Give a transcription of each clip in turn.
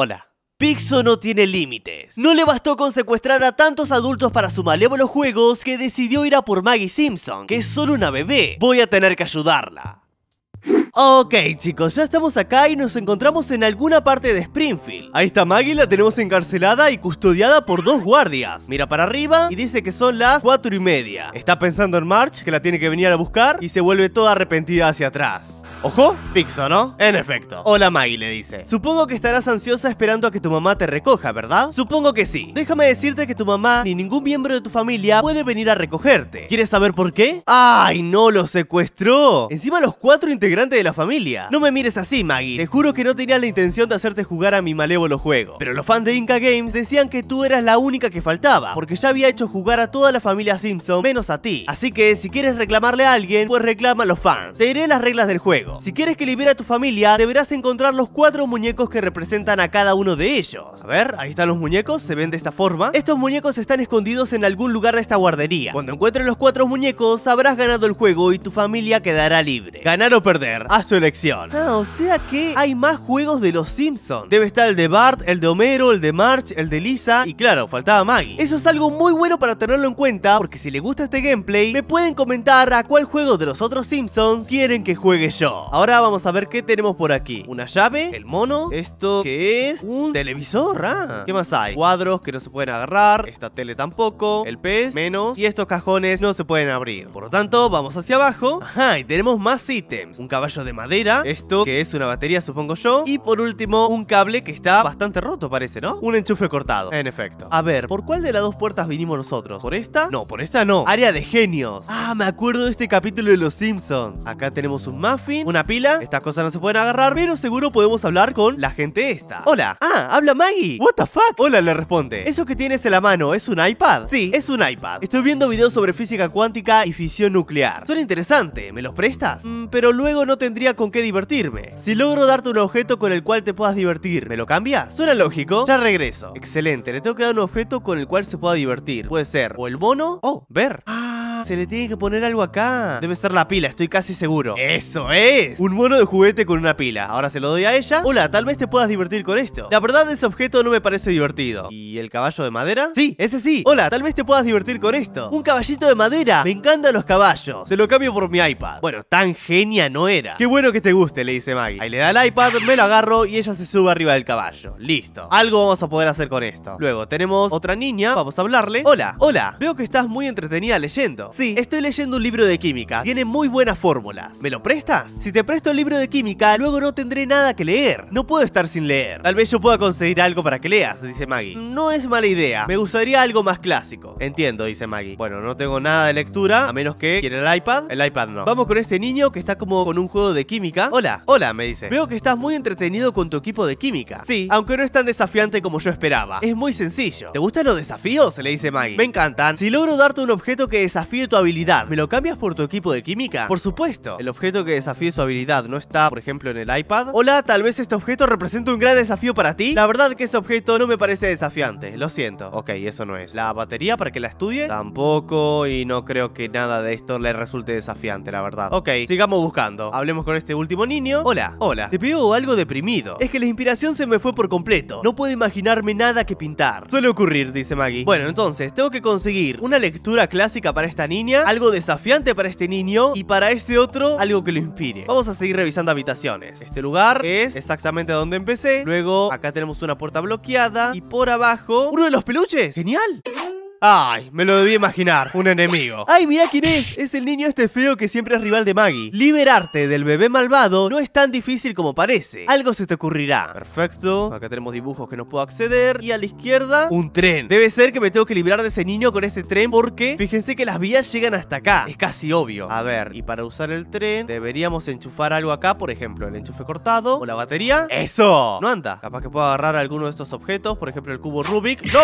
Hola. Pixo no tiene límites. No le bastó con secuestrar a tantos adultos para su malévolo juegos que decidió ir a por Maggie Simpson, que es solo una bebé. Voy a tener que ayudarla. Ok chicos, ya estamos acá y nos encontramos en alguna parte de Springfield Ahí está Maggie la tenemos encarcelada y custodiada por dos guardias Mira para arriba y dice que son las cuatro y media Está pensando en March, que la tiene que venir a buscar Y se vuelve toda arrepentida hacia atrás Ojo, Pixo, ¿no? En efecto Hola Maggie, le dice Supongo que estarás ansiosa esperando a que tu mamá te recoja, ¿verdad? Supongo que sí Déjame decirte que tu mamá ni ningún miembro de tu familia puede venir a recogerte ¿Quieres saber por qué? ¡Ay, no! ¡Lo secuestró! Encima los cuatro integrantes de la familia. No me mires así, Maggie. Te juro que no tenía la intención de hacerte jugar a mi malévolo juego. Pero los fans de Inca Games decían que tú eras la única que faltaba, porque ya había hecho jugar a toda la familia Simpson, menos a ti. Así que si quieres reclamarle a alguien, pues reclama a los fans. diré las reglas del juego. Si quieres que libere a tu familia, deberás encontrar los cuatro muñecos que representan a cada uno de ellos. A ver, ahí están los muñecos, se ven de esta forma. Estos muñecos están escondidos en algún lugar de esta guardería. Cuando encuentres los cuatro muñecos, habrás ganado el juego y tu familia quedará libre. Ganar o perder, a su elección. Ah, o sea que hay más juegos de los Simpsons. Debe estar el de Bart, el de Homero, el de March, el de Lisa y claro, faltaba Maggie. Eso es algo muy bueno para tenerlo en cuenta porque si les gusta este gameplay, me pueden comentar a cuál juego de los otros Simpsons quieren que juegue yo. Ahora vamos a ver qué tenemos por aquí. Una llave, el mono, esto que es un televisor. Ah, ¿qué más hay? Cuadros que no se pueden agarrar, esta tele tampoco, el pez, menos y estos cajones no se pueden abrir. Por lo tanto, vamos hacia abajo. Ajá, y tenemos más ítems. Un caballo de madera. Esto que es una batería, supongo yo. Y por último, un cable que está bastante roto, parece, ¿no? Un enchufe cortado. En efecto. A ver, ¿por cuál de las dos puertas vinimos nosotros? ¿Por esta? No, por esta no. Área de genios. Ah, me acuerdo de este capítulo de Los Simpsons. Acá tenemos un muffin, una pila. Estas cosas no se pueden agarrar, pero seguro podemos hablar con la gente esta. Hola. Ah, habla Maggie. What the fuck? Hola, le responde. ¿Eso que tienes en la mano es un iPad? Sí, es un iPad. Estoy viendo videos sobre física cuántica y fisión nuclear. Suena interesante. ¿Me los prestas? Mm, pero luego no te tendría con qué divertirme. Si logro darte un objeto con el cual te puedas divertir, ¿me lo cambias? ¿Suena lógico? Ya regreso. Excelente, le tengo que dar un objeto con el cual se pueda divertir. Puede ser o el mono o ver. ¡Ah! Se le tiene que poner algo acá. Debe ser la pila, estoy casi seguro. ¡Eso es! Un mono de juguete con una pila. Ahora se lo doy a ella. Hola, tal vez te puedas divertir con esto. La verdad, ese objeto no me parece divertido. ¿Y el caballo de madera? Sí, ese sí. Hola, tal vez te puedas divertir con esto. Un caballito de madera. Me encantan los caballos. Se lo cambio por mi iPad. Bueno, tan genia no era. Qué bueno que te guste, le dice Maggie. Ahí le da el iPad, me lo agarro y ella se sube arriba del caballo. Listo. Algo vamos a poder hacer con esto. Luego tenemos otra niña, vamos a hablarle. Hola, hola, veo que estás muy entretenida leyendo. Sí, estoy leyendo un libro de química, tiene muy buenas fórmulas. ¿Me lo prestas? Si te presto el libro de química, luego no tendré nada que leer. No puedo estar sin leer. Tal vez yo pueda conseguir algo para que leas, dice Maggie. No es mala idea, me gustaría algo más clásico. Entiendo, dice Maggie. Bueno, no tengo nada de lectura, a menos que ¿quiere el iPad. El iPad no. Vamos con este niño que está como con un juego de química. Hola, hola, me dice. Veo que estás muy entretenido con tu equipo de química. Sí, aunque no es tan desafiante como yo esperaba. Es muy sencillo. ¿Te gustan los desafíos? Le dice Maggie. Me encantan. Si logro darte un objeto que desafíe tu habilidad, ¿me lo cambias por tu equipo de química? Por supuesto. El objeto que desafíe su habilidad no está, por ejemplo, en el iPad. Hola, tal vez este objeto represente un gran desafío para ti. La verdad que ese objeto no me parece desafiante. Lo siento. Ok, eso no es. La batería para que la estudie. Tampoco. Y no creo que nada de esto le resulte desafiante, la verdad. Ok, sigamos buscando. Hablemos con este último niño. Hola, hola. Te pido algo deprimido. Es que la inspiración se me fue por completo. No puedo imaginarme nada que pintar. Suele ocurrir, dice Maggie. Bueno, entonces, tengo que conseguir una lectura clásica para esta niña, algo desafiante para este niño y para este otro, algo que lo inspire. Vamos a seguir revisando habitaciones. Este lugar es exactamente donde empecé. Luego, acá tenemos una puerta bloqueada y por abajo, uno de los peluches. ¡Genial! Ay, me lo debí imaginar, un enemigo. Ay, mira quién es, es el niño este feo que siempre es rival de Maggie. Liberarte del bebé malvado no es tan difícil como parece. Algo se te ocurrirá. Perfecto, acá tenemos dibujos que no puedo acceder. Y a la izquierda, un tren. Debe ser que me tengo que liberar de ese niño con este tren porque fíjense que las vías llegan hasta acá. Es casi obvio. A ver, y para usar el tren deberíamos enchufar algo acá, por ejemplo, el enchufe cortado o la batería. ¡Eso! No anda. Capaz que puedo agarrar alguno de estos objetos, por ejemplo el cubo Rubik. ¡No!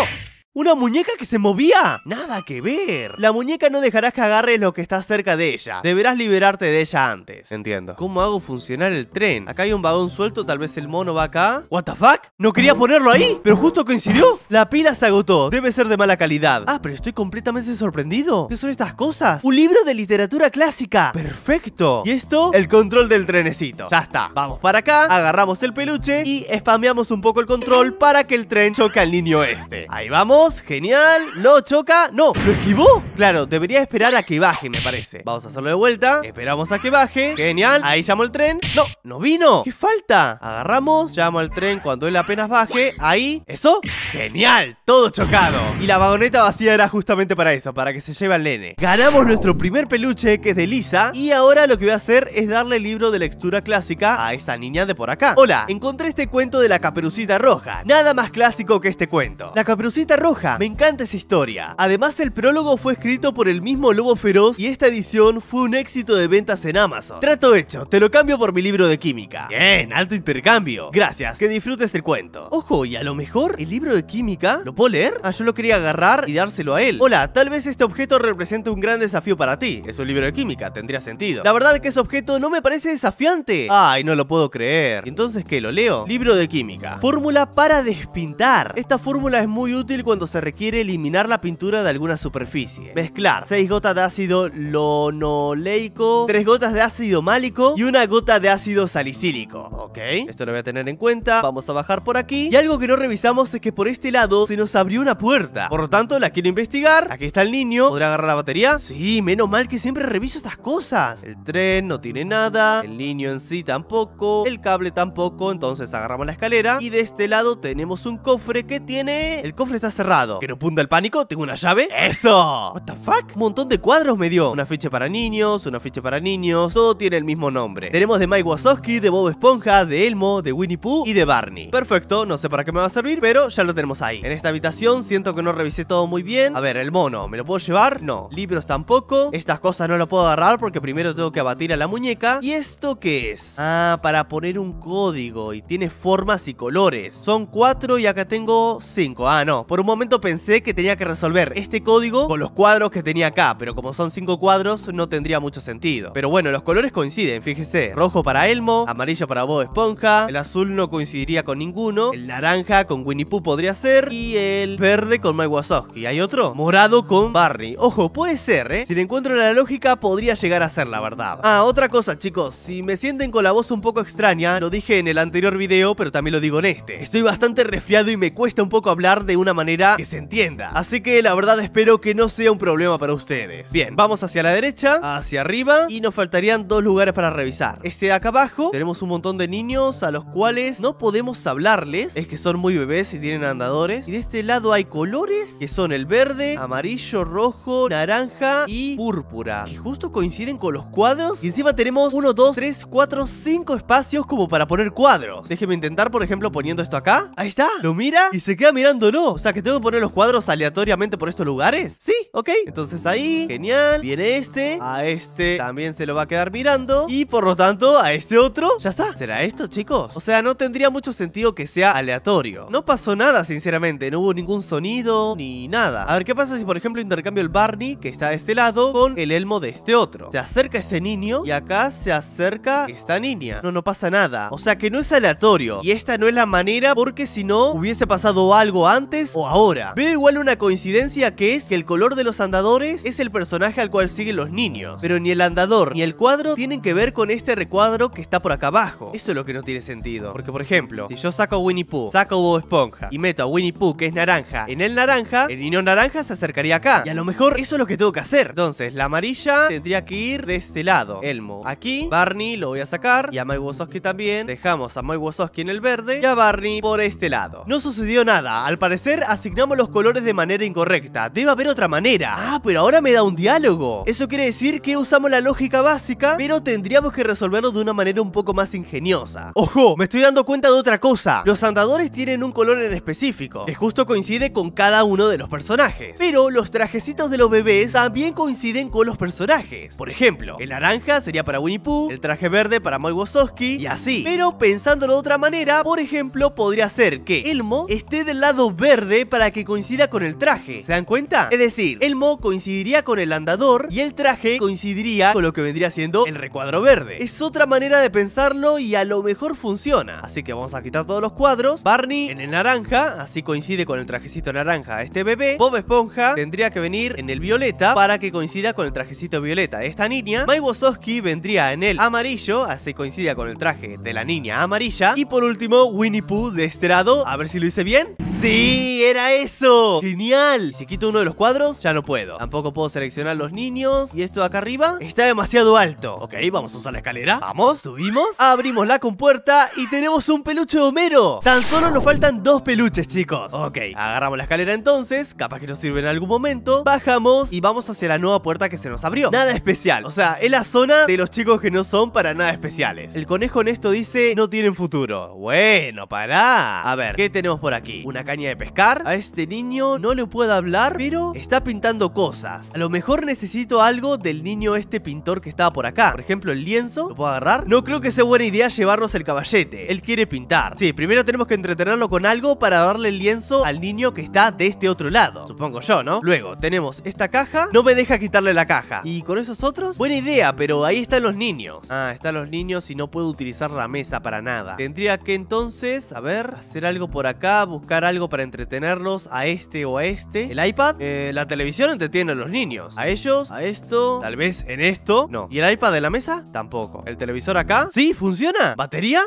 ¡Una muñeca que se movía! ¡Nada que ver! La muñeca no dejarás que agarres lo que está cerca de ella. Deberás liberarte de ella antes. Entiendo. ¿Cómo hago funcionar el tren? Acá hay un vagón suelto, tal vez el mono va acá. ¿What the fuck? ¿No quería mm. ponerlo ahí? ¿Pero justo coincidió? La pila se agotó. Debe ser de mala calidad. Ah, pero estoy completamente sorprendido. ¿Qué son estas cosas? ¡Un libro de literatura clásica! ¡Perfecto! ¿Y esto? El control del trenecito. Ya está. Vamos para acá, agarramos el peluche y spameamos un poco el control para que el tren choque al niño este. Ahí vamos genial No choca, no, ¿lo esquivó? Claro, debería esperar a que baje, me parece Vamos a hacerlo de vuelta, esperamos a que baje Genial, ahí llamo el tren No, no vino, ¿qué falta? Agarramos, llamo al tren cuando él apenas baje Ahí, ¿eso? Genial, todo chocado Y la vagoneta vacía era justamente para eso, para que se lleve al nene Ganamos nuestro primer peluche, que es de Lisa Y ahora lo que voy a hacer es darle el libro de lectura clásica a esta niña de por acá Hola, encontré este cuento de la caperucita roja Nada más clásico que este cuento La caperucita roja me encanta esa historia. Además, el prólogo fue escrito por el mismo Lobo Feroz y esta edición fue un éxito de ventas en Amazon. Trato hecho, te lo cambio por mi libro de química. Bien, alto intercambio. Gracias, que disfrutes el cuento. Ojo, y a lo mejor el libro de química, ¿lo puedo leer? Ah, yo lo quería agarrar y dárselo a él. Hola, tal vez este objeto represente un gran desafío para ti. Es un libro de química, tendría sentido. La verdad que ese objeto no me parece desafiante. Ay, no lo puedo creer. Entonces, ¿qué? ¿Lo leo? Libro de química. Fórmula para despintar. Esta fórmula es muy útil cuando se requiere eliminar la pintura de alguna superficie. Mezclar 6 gotas de ácido lonoleico, 3 gotas de ácido málico y una gota de ácido salicílico. Ok, esto lo voy a tener en cuenta. Vamos a bajar por aquí. Y algo que no revisamos es que por este lado se nos abrió una puerta. Por lo tanto, la quiero investigar. Aquí está el niño. ¿Podrá agarrar la batería? Sí, menos mal que siempre reviso estas cosas. El tren no tiene nada. El niño en sí tampoco. El cable tampoco. Entonces agarramos la escalera. Y de este lado tenemos un cofre que tiene... El cofre está cerrado. Que no punta el pánico, tengo una llave. ¡Eso! ¿What the fuck? Un montón de cuadros me dio. Una ficha para niños, una ficha para niños, todo tiene el mismo nombre. Tenemos de Mike Wazowski, de Bob Esponja, de Elmo, de Winnie Pooh y de Barney. Perfecto, no sé para qué me va a servir, pero ya lo tenemos ahí. En esta habitación siento que no revisé todo muy bien. A ver, el mono, ¿me lo puedo llevar? No. Libros tampoco. Estas cosas no lo puedo agarrar porque primero tengo que abatir a la muñeca. ¿Y esto qué es? Ah, para poner un código y tiene formas y colores. Son cuatro y acá tengo cinco. Ah, no, por un momento pensé que tenía que resolver este código con los cuadros que tenía acá, pero como son cinco cuadros no tendría mucho sentido. Pero bueno, los colores coinciden, fíjese. Rojo para Elmo, amarillo para Bob Esponja, el azul no coincidiría con ninguno, el naranja con Winnie Pooh podría ser y el verde con Mike Wazowski. ¿Hay otro? Morado con Barney. Ojo, puede ser, ¿eh? Si le encuentro la lógica podría llegar a ser la verdad. Ah, otra cosa chicos, si me sienten con la voz un poco extraña, lo dije en el anterior video pero también lo digo en este. Estoy bastante resfriado y me cuesta un poco hablar de una manera que se entienda. Así que la verdad espero que no sea un problema para ustedes. Bien, vamos hacia la derecha, hacia arriba y nos faltarían dos lugares para revisar. Este de acá abajo tenemos un montón de niños a los cuales no podemos hablarles. Es que son muy bebés y tienen andadores. Y de este lado hay colores que son el verde, amarillo, rojo, naranja y púrpura. Que justo coinciden con los cuadros. Y encima tenemos 1, 2, 3, 4, 5 espacios como para poner cuadros. Déjeme intentar, por ejemplo, poniendo esto acá. Ahí está. Lo mira y se queda mirándolo. O sea que tengo poner los cuadros aleatoriamente por estos lugares? Sí, ok Entonces ahí, genial Viene este A este también se lo va a quedar mirando Y por lo tanto, a este otro Ya está ¿Será esto, chicos? O sea, no tendría mucho sentido que sea aleatorio No pasó nada, sinceramente No hubo ningún sonido ni nada A ver, ¿qué pasa si por ejemplo intercambio el Barney Que está de este lado con el elmo de este otro? Se acerca este niño y acá se acerca esta niña No, no pasa nada O sea que no es aleatorio Y esta no es la manera porque si no hubiese pasado algo antes o ahora Veo igual una coincidencia que es que el color de los andadores es el personaje al cual siguen los niños, pero ni el andador ni el cuadro tienen que ver con este recuadro que está por acá abajo. Eso es lo que no tiene sentido, porque por ejemplo, si yo saco a Winnie Pooh, saco a Bob Esponja y meto a Winnie Pooh que es naranja, en el naranja, el niño naranja se acercaría acá, y a lo mejor eso es lo que tengo que hacer. Entonces, la amarilla tendría que ir de este lado, Elmo. Aquí, Barney lo voy a sacar, y a Mike Wazowski también, dejamos a Mike Wazowski en el verde, y a Barney por este lado. No sucedió nada, al parecer así que los colores de manera incorrecta. Debe haber otra manera. Ah, pero ahora me da un diálogo. Eso quiere decir que usamos la lógica básica, pero tendríamos que resolverlo de una manera un poco más ingeniosa. ¡Ojo! Me estoy dando cuenta de otra cosa. Los andadores tienen un color en específico, que justo coincide con cada uno de los personajes. Pero los trajecitos de los bebés también coinciden con los personajes. Por ejemplo, el naranja sería para Winnie Pooh, el traje verde para Moi Wazowski y así. Pero pensándolo de otra manera, por ejemplo, podría ser que Elmo esté del lado verde para que coincida con el traje. ¿Se dan cuenta? Es decir, el Mo coincidiría con el andador y el traje coincidiría con lo que vendría siendo el recuadro verde. Es otra manera de pensarlo y a lo mejor funciona. Así que vamos a quitar todos los cuadros. Barney en el naranja, así coincide con el trajecito naranja este bebé. Bob Esponja tendría que venir en el violeta para que coincida con el trajecito violeta de esta niña. Mike Wazowski vendría en el amarillo, así coincida con el traje de la niña amarilla. Y por último, Winnie Pooh de este A ver si lo hice bien. ¡Sí! ¡Era eso! ¡Genial! Si quito uno de los cuadros, ya no puedo. Tampoco puedo seleccionar los niños. Y esto de acá arriba está demasiado alto. Ok, vamos a usar la escalera. Vamos, subimos. Abrimos la compuerta y tenemos un peluche de Homero. Tan solo nos faltan dos peluches, chicos. Ok, agarramos la escalera entonces. Capaz que nos sirve en algún momento. Bajamos y vamos hacia la nueva puerta que se nos abrió. Nada especial. O sea, es la zona de los chicos que no son para nada especiales. El conejo en esto dice, no tienen futuro. Bueno, pará. A ver, ¿qué tenemos por aquí? Una caña de pescar. A ver este niño no le puedo hablar, pero está pintando cosas. A lo mejor necesito algo del niño este pintor que estaba por acá. Por ejemplo, el lienzo, ¿lo puedo agarrar? No creo que sea buena idea llevarnos el caballete. Él quiere pintar. Sí, primero tenemos que entretenerlo con algo para darle el lienzo al niño que está de este otro lado. Supongo yo, ¿no? Luego, tenemos esta caja. No me deja quitarle la caja. ¿Y con esos otros? Buena idea, pero ahí están los niños. Ah, están los niños y no puedo utilizar la mesa para nada. Tendría que entonces, a ver, hacer algo por acá, buscar algo para entretenerlo a este o a este. El iPad, eh, la televisión entretiene a los niños. A ellos, a esto, tal vez en esto. No. ¿Y el iPad de la mesa? Tampoco. ¿El televisor acá? Sí, funciona. ¿Batería?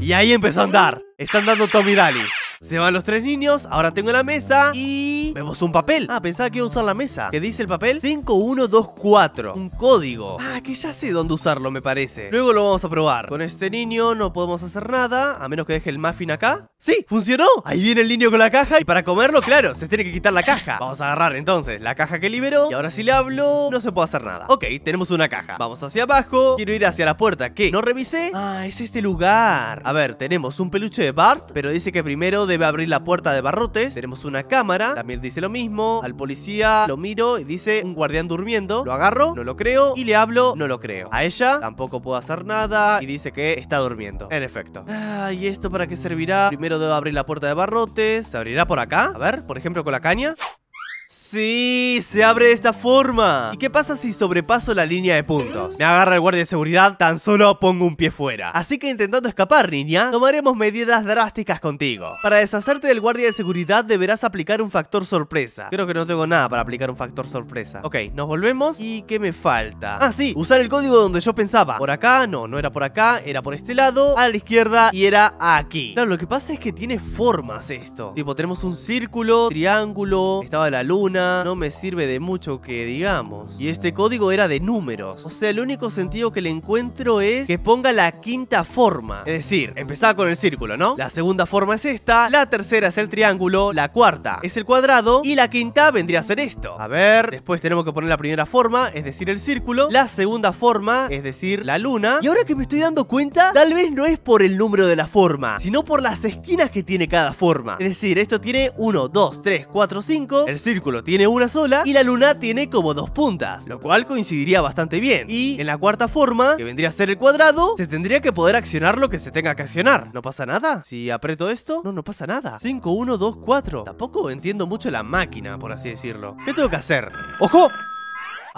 Y ahí empezó a andar. Están dando Tommy Daly. Se van los tres niños, ahora tengo la mesa y... Vemos un papel Ah, pensaba que iba a usar la mesa ¿Qué dice el papel? 5124 Un código Ah, que ya sé dónde usarlo me parece Luego lo vamos a probar Con este niño no podemos hacer nada A menos que deje el muffin acá ¡Sí! ¡Funcionó! Ahí viene el niño con la caja Y para comerlo, claro, se tiene que quitar la caja Vamos a agarrar entonces la caja que liberó Y ahora si le hablo, no se puede hacer nada Ok, tenemos una caja Vamos hacia abajo Quiero ir hacia la puerta que no revisé Ah, es este lugar A ver, tenemos un peluche de Bart Pero dice que primero debe abrir la puerta de barrotes. Tenemos una cámara, también dice lo mismo. Al policía lo miro y dice un guardián durmiendo. Lo agarro, no lo creo. Y le hablo, no lo creo. A ella tampoco puedo hacer nada y dice que está durmiendo. En efecto. ¿y esto para qué servirá? Primero debo abrir la puerta de barrotes. ¿Se abrirá por acá? A ver, por ejemplo, con la caña. Sí, se abre de esta forma ¿Y qué pasa si sobrepaso la línea de puntos? Me agarra el guardia de seguridad, tan solo pongo un pie fuera Así que intentando escapar, niña, tomaremos medidas drásticas contigo Para deshacerte del guardia de seguridad deberás aplicar un factor sorpresa Creo que no tengo nada para aplicar un factor sorpresa Ok, nos volvemos ¿Y qué me falta? Ah, sí, usar el código donde yo pensaba Por acá, no, no era por acá, era por este lado A la izquierda y era aquí Claro, lo que pasa es que tiene formas esto Tipo, tenemos un círculo, triángulo, estaba la luz no me sirve de mucho que digamos. Y este código era de números. O sea, el único sentido que le encuentro es que ponga la quinta forma. Es decir, empezaba con el círculo, ¿no? La segunda forma es esta, la tercera es el triángulo, la cuarta es el cuadrado y la quinta vendría a ser esto. A ver, después tenemos que poner la primera forma, es decir, el círculo, la segunda forma, es decir, la luna. Y ahora que me estoy dando cuenta, tal vez no es por el número de la forma, sino por las esquinas que tiene cada forma. Es decir, esto tiene 1, 2, 3, 4, 5, el círculo tiene una sola y la luna tiene como dos puntas, lo cual coincidiría bastante bien. Y en la cuarta forma, que vendría a ser el cuadrado, se tendría que poder accionar lo que se tenga que accionar. ¿No pasa nada? Si aprieto esto, no, no pasa nada. 5, 1, 2, 4. Tampoco entiendo mucho la máquina, por así decirlo. ¿Qué tengo que hacer? ¡Ojo!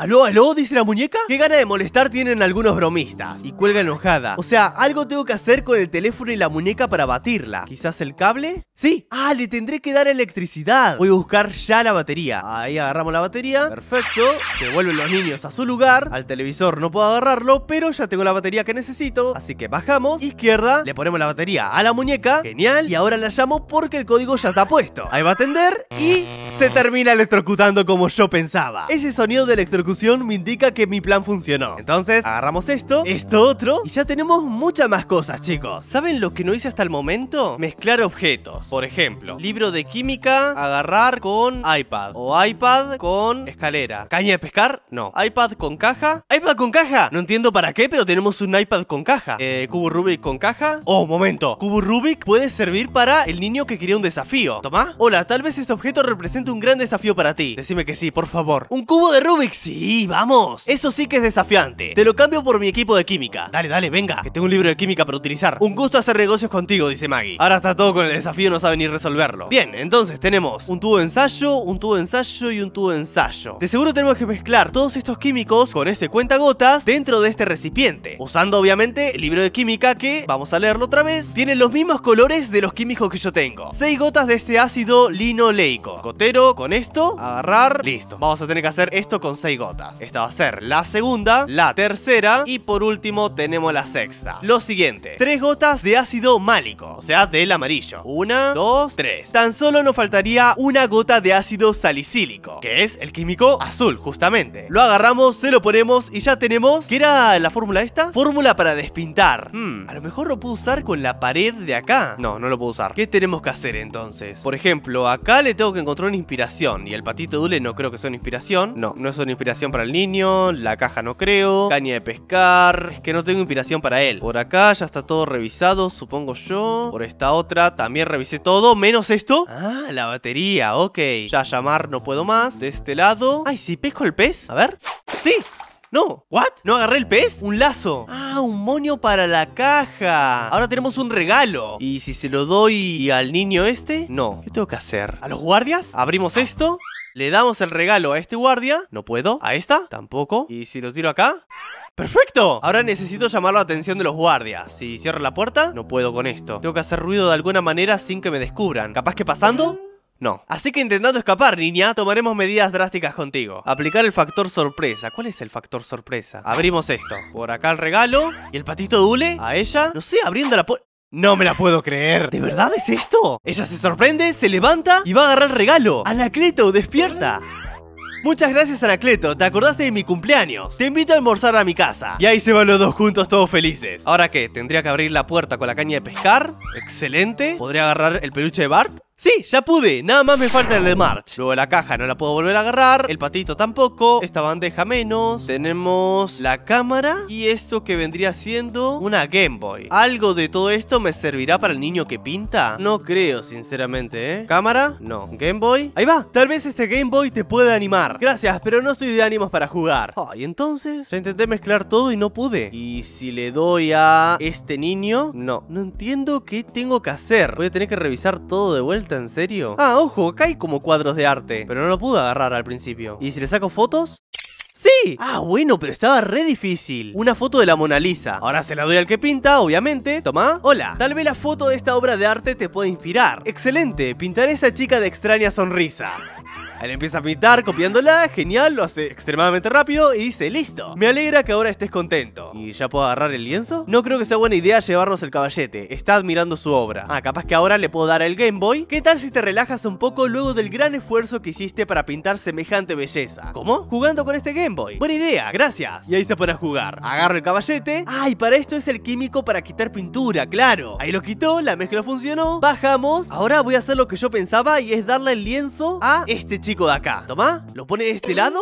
¿Aló, aló? ¿Dice la muñeca? ¿Qué gana de molestar tienen algunos bromistas? Y cuelga enojada. O sea, algo tengo que hacer con el teléfono y la muñeca para batirla. ¿Quizás el cable? Sí. Ah, le tendré que dar electricidad. Voy a buscar ya la batería. Ahí agarramos la batería. Perfecto. Se vuelven los niños a su lugar. Al televisor no puedo agarrarlo, pero ya tengo la batería que necesito. Así que bajamos. Izquierda. Le ponemos la batería a la muñeca. Genial. Y ahora la llamo porque el código ya está puesto. Ahí va a atender y se termina electrocutando como yo pensaba. Ese sonido de electrocutación me indica que mi plan funcionó. Entonces, agarramos esto, esto otro, y ya tenemos muchas más cosas, chicos. ¿Saben lo que no hice hasta el momento? Mezclar objetos. Por ejemplo, libro de química, agarrar con iPad. O iPad con escalera. ¿Caña de pescar? No. ¿iPad con caja? ¿iPad con caja? No entiendo para qué, pero tenemos un iPad con caja. Eh, cubo Rubik con caja. Oh, momento. Cubo Rubik puede servir para el niño que quería un desafío. ¿Toma? Hola, tal vez este objeto represente un gran desafío para ti. Decime que sí, por favor. Un cubo de Rubik, sí. Y vamos. Eso sí que es desafiante. Te lo cambio por mi equipo de química. Dale, dale, venga, que tengo un libro de química para utilizar. Un gusto hacer negocios contigo, dice Maggie. Ahora está todo con el desafío, no sabe ni resolverlo. Bien, entonces tenemos un tubo de ensayo, un tubo de ensayo y un tubo de ensayo. De seguro tenemos que mezclar todos estos químicos con este cuentagotas dentro de este recipiente. Usando obviamente el libro de química que, vamos a leerlo otra vez, tiene los mismos colores de los químicos que yo tengo. Seis gotas de este ácido linoleico. Gotero con esto, agarrar, listo. Vamos a tener que hacer esto con seis gotas, Esta va a ser la segunda, la tercera y por último tenemos la sexta. Lo siguiente, tres gotas de ácido málico, o sea, del amarillo. Una, dos, tres. Tan solo nos faltaría una gota de ácido salicílico, que es el químico azul, justamente. Lo agarramos, se lo ponemos y ya tenemos... ¿Qué era la fórmula esta? Fórmula para despintar. Hmm, a lo mejor lo puedo usar con la pared de acá. No, no lo puedo usar. ¿Qué tenemos que hacer entonces? Por ejemplo, acá le tengo que encontrar una inspiración y el patito dule no creo que sea una inspiración. No, no es una inspiración para el niño, la caja no creo, caña de pescar, es que no tengo inspiración para él. Por acá ya está todo revisado, supongo yo. Por esta otra también revisé todo, menos esto. Ah, la batería, ok. Ya llamar no puedo más. De este lado... Ay, si ¿sí pesco el pez, a ver. Sí, no, ¿what? ¿No agarré el pez? Un lazo Ah, un monio para la caja Ahora tenemos un regalo Y si se lo doy al niño este No, ¿qué tengo que hacer? ¿A los guardias? ¿Abrimos esto? Le damos el regalo a este guardia. No puedo. A esta. Tampoco. Y si lo tiro acá. ¡Perfecto! Ahora necesito llamar la atención de los guardias. Si cierro la puerta, no puedo con esto. Tengo que hacer ruido de alguna manera sin que me descubran. ¿Capaz que pasando? No. Así que intentando escapar, niña, tomaremos medidas drásticas contigo. Aplicar el factor sorpresa. ¿Cuál es el factor sorpresa? Abrimos esto. Por acá el regalo. ¿Y el patito dule? ¿A ella? No sé, abriendo la puerta. No me la puedo creer ¿De verdad es esto? Ella se sorprende, se levanta y va a agarrar el regalo ¡Anacleto, despierta! Muchas gracias Anacleto, te acordaste de mi cumpleaños Te invito a almorzar a mi casa Y ahí se van los dos juntos todos felices ¿Ahora qué? ¿Tendría que abrir la puerta con la caña de pescar? Excelente ¿Podría agarrar el peluche de Bart? ¡Sí! ¡Ya pude! Nada más me falta el de March Luego la caja no la puedo volver a agarrar El patito tampoco Esta bandeja menos Tenemos la cámara Y esto que vendría siendo una Game Boy ¿Algo de todo esto me servirá para el niño que pinta? No creo, sinceramente, ¿eh? ¿Cámara? No ¿Game Boy? ¡Ahí va! Tal vez este Game Boy te pueda animar Gracias, pero no estoy de ánimos para jugar Ay, ah, y entonces Ya intenté mezclar todo y no pude Y si le doy a este niño No, no entiendo qué tengo que hacer Voy a tener que revisar todo de vuelta en serio? Ah, ojo, acá hay como cuadros de arte, pero no lo pude agarrar al principio. ¿Y si le saco fotos? ¡Sí! Ah, bueno, pero estaba re difícil Una foto de la Mona Lisa Ahora se la doy al que pinta, obviamente toma hola Tal vez la foto de esta obra de arte te pueda inspirar Excelente, pintaré a esa chica de extraña sonrisa él empieza a pintar copiándola, genial, lo hace extremadamente rápido y dice, listo, me alegra que ahora estés contento. ¿Y ya puedo agarrar el lienzo? No creo que sea buena idea llevarnos el caballete, está admirando su obra. Ah, capaz que ahora le puedo dar el Game Boy. ¿Qué tal si te relajas un poco luego del gran esfuerzo que hiciste para pintar semejante belleza? ¿Cómo? Jugando con este Game Boy. Buena idea, gracias. Y ahí se pone a jugar. Agarro el caballete. Ay, para esto es el químico para quitar pintura, claro. Ahí lo quitó, la mezcla funcionó, bajamos. Ahora voy a hacer lo que yo pensaba y es darle el lienzo a este chico chico de acá toma, lo pone de este lado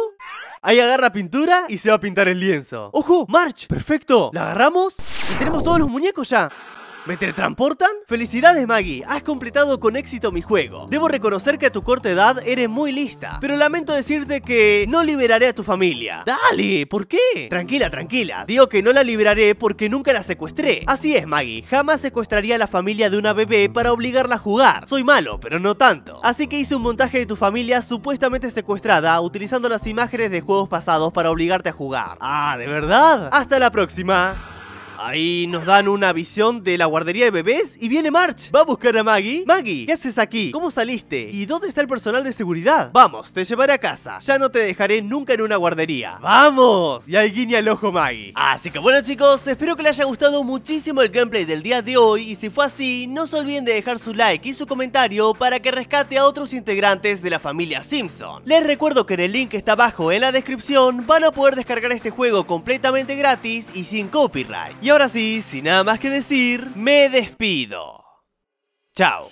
Ahí agarra pintura y se va a pintar el lienzo ¡Ojo! ¡March! ¡Perfecto! ¿La agarramos? Y tenemos todos los muñecos ya ¿Me transportan? Felicidades Maggie, has completado con éxito mi juego. Debo reconocer que a tu corta edad eres muy lista, pero lamento decirte que no liberaré a tu familia. Dale, ¿por qué? Tranquila, tranquila, digo que no la liberaré porque nunca la secuestré. Así es Maggie, jamás secuestraría a la familia de una bebé para obligarla a jugar. Soy malo, pero no tanto. Así que hice un montaje de tu familia supuestamente secuestrada utilizando las imágenes de juegos pasados para obligarte a jugar. Ah, ¿de verdad? Hasta la próxima. Ahí nos dan una visión de la guardería de bebés y viene March. Va a buscar a Maggie. Maggie, ¿qué haces aquí? ¿Cómo saliste? ¿Y dónde está el personal de seguridad? Vamos, te llevaré a casa. Ya no te dejaré nunca en una guardería. ¡Vamos! Y ahí guiña el ojo Maggie. Así que bueno chicos, espero que les haya gustado muchísimo el gameplay del día de hoy. Y si fue así, no se olviden de dejar su like y su comentario para que rescate a otros integrantes de la familia Simpson. Les recuerdo que en el link que está abajo en la descripción van a poder descargar este juego completamente gratis y sin copyright. Y ahora sí, sin nada más que decir, me despido. Chao.